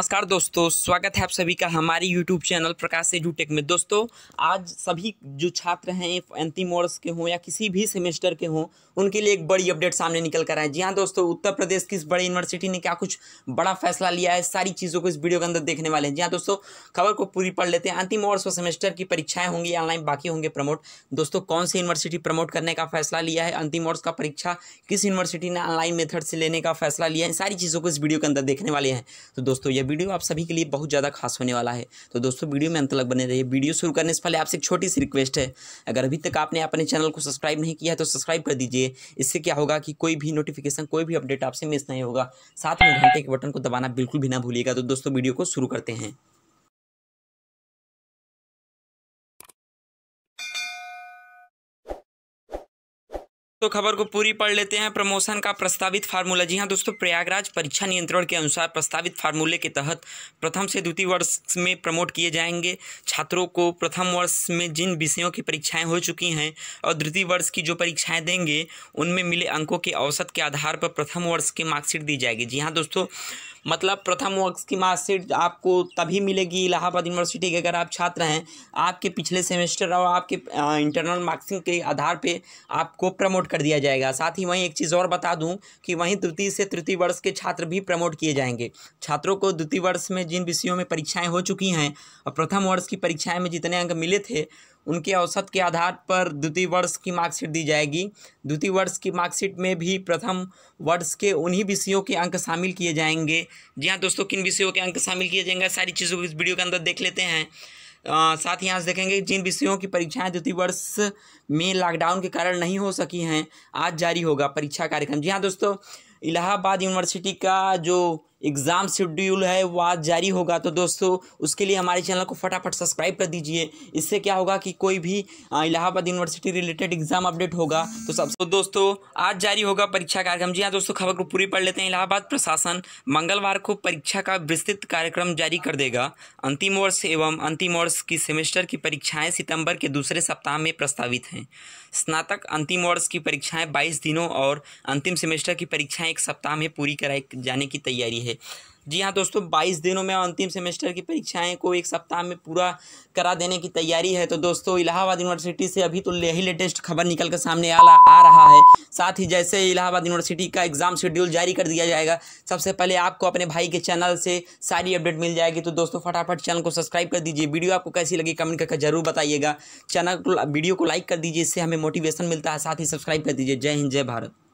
नमस्कार दोस्तों स्वागत है आप सभी का हमारे YouTube चैनल प्रकाश से टेक में दोस्तों आज सभी जो छात्र हैं अंतिम वर्ष के हों या किसी भी सेमेस्टर के हों उनके लिए एक बड़ी अपडेट सामने निकल कर आए जी हाँ दोस्तों उत्तर प्रदेश की इस बड़ी यूनिवर्सिटी ने क्या कुछ बड़ा फैसला लिया है सारी चीज़ों को इस वीडियो के अंदर देखने वाले हैं जी हाँ दोस्तों खबर को पूरी पढ़ लेते हैं अंतिम वर्ष और सेमेस्टर की परीक्षाएं होंगी ऑनलाइन बाकी होंगे प्रमोट दोस्तों कौन सी यूनिवर्सिटी प्रमोट करने का फैसला लिया है अंतिम वर्ष का परीक्षा किस यूनिवर्सिटी ने ऑनलाइन मेथड से लेने का फैसला लिया है सारी चीज़ों को इस वीडियो के अंदर देखने वाले हैं तो दोस्तों ये वीडियो आप सभी के लिए बहुत ज़्यादा खास होने वाला है तो दोस्तों वीडियो में अंत तक बने रहिए वीडियो शुरू करने से पहले आपसे एक छोटी सी रिक्वेस्ट है अगर अभी तक आपने अपने चैनल को सब्सक्राइब नहीं किया है तो सब्सक्राइब कर दीजिए इससे क्या होगा कि कोई भी नोटिफिकेशन कोई भी अपडेट आपसे मिस नहीं होगा साथ में घंटे के बटन को दबाना बिल्कुल भी ना भूलिएगा तो दोस्तों वीडियो को शुरू करते हैं तो खबर को पूरी पढ़ लेते हैं प्रमोशन का प्रस्तावित फार्मूला जी हाँ दोस्तों प्रयागराज परीक्षा नियंत्रण के अनुसार प्रस्तावित फार्मूले के तहत प्रथम से द्वितीय वर्ष में प्रमोट किए जाएंगे छात्रों को प्रथम वर्ष में जिन विषयों की परीक्षाएं हो चुकी हैं और द्वितीय वर्ष की जो परीक्षाएं देंगे उनमें मिले अंकों के औसत के आधार पर प्रथम वर्ष की मार्कशीट दी जाएगी जी हाँ दोस्तों मतलब प्रथम वर्ष की मार्कशीट आपको तभी मिलेगी इलाहाबाद यूनिवर्सिटी के अगर आप छात्र हैं आपके पिछले सेमेस्टर और आपके इंटरनल मार्क्सिंग के आधार पर आपको प्रमोट कर दिया जाएगा साथ ही वहीं एक चीज़ और बता दूं कि वहीं तृतीय से तृतीय वर्ष के छात्र भी प्रमोट किए जाएंगे छात्रों को द्वितीय वर्ष में जिन विषयों में परीक्षाएँ हो चुकी हैं और प्रथम वर्ष की परीक्षाएँ में जितने अंक मिले थे उनके औसत के आधार पर द्वितीय वर्ष की मार्कशीट दी जाएगी द्वितीय वर्ष की मार्कशीट में भी प्रथम वर्ष के उन्हीं विषयों के अंक शामिल किए जाएंगे जी हाँ दोस्तों किन विषयों के अंक शामिल किए जाएंगे सारी चीज़ों को इस वीडियो के अंदर देख लेते हैं साथ ही यहाँ से देखेंगे जिन विषयों की परीक्षाएं द्वितीय वर्ष में लॉकडाउन के कारण नहीं हो सकी हैं आज जारी होगा परीक्षा कार्यक्रम जी हाँ दोस्तों इलाहाबाद यूनिवर्सिटी का जो एग्ज़ाम शेड्यूल है वो आज जारी होगा तो दोस्तों उसके लिए हमारे चैनल को फटाफट सब्सक्राइब कर दीजिए इससे क्या होगा कि कोई भी Allahabad university related exam update होगा तो सब तो दोस्तों आज जारी होगा परीक्षा कार्यक्रम जी हाँ दोस्तों खबर को पूरी पढ़ लेते हैं इलाहाबाद प्रशासन मंगलवार को परीक्षा का विस्तृत कार्यक्रम जारी कर देगा अंतिम वर्ष एवं अंतिम वर्ष की सेमेस्टर की परीक्षाएँ सितम्बर के दूसरे सप्ताह में प्रस्तावित हैं स्नातक अंतिम वर्ष की परीक्षाएँ बाईस दिनों और अंतिम सेमेस्टर की परीक्षाएँ एक सप्ताह में पूरी कराई जाने की तैयारी है जी हाँ दोस्तों बाईस दिनों में अंतिम सेमेस्टर की परीक्षाएं को एक सप्ताह में पूरा करा देने की तैयारी है तो दोस्तों इलाहाबाद यूनिवर्सिटी से अभी तो यही लेटेस्ट खबर निकल कर सामने आ, आ रहा है साथ ही जैसे इलाहाबाद यूनिवर्सिटी का एग्ज़ाम शेड्यूल जारी कर दिया जाएगा सबसे पहले आपको अपने भाई के चैनल से सारी अपडेट मिल जाएगी तो दोस्तों फटाफट चैनल को सब्सक्राइब कर दीजिए वीडियो आपको कैसी लगी कमेंट करके जरूर बताइएगा चैनल को वीडियो को लाइक कर दीजिए इससे हमें मोटिवेशन मिलता है साथ ही सब्सक्राइब कर दीजिए जय हिंद जय भारत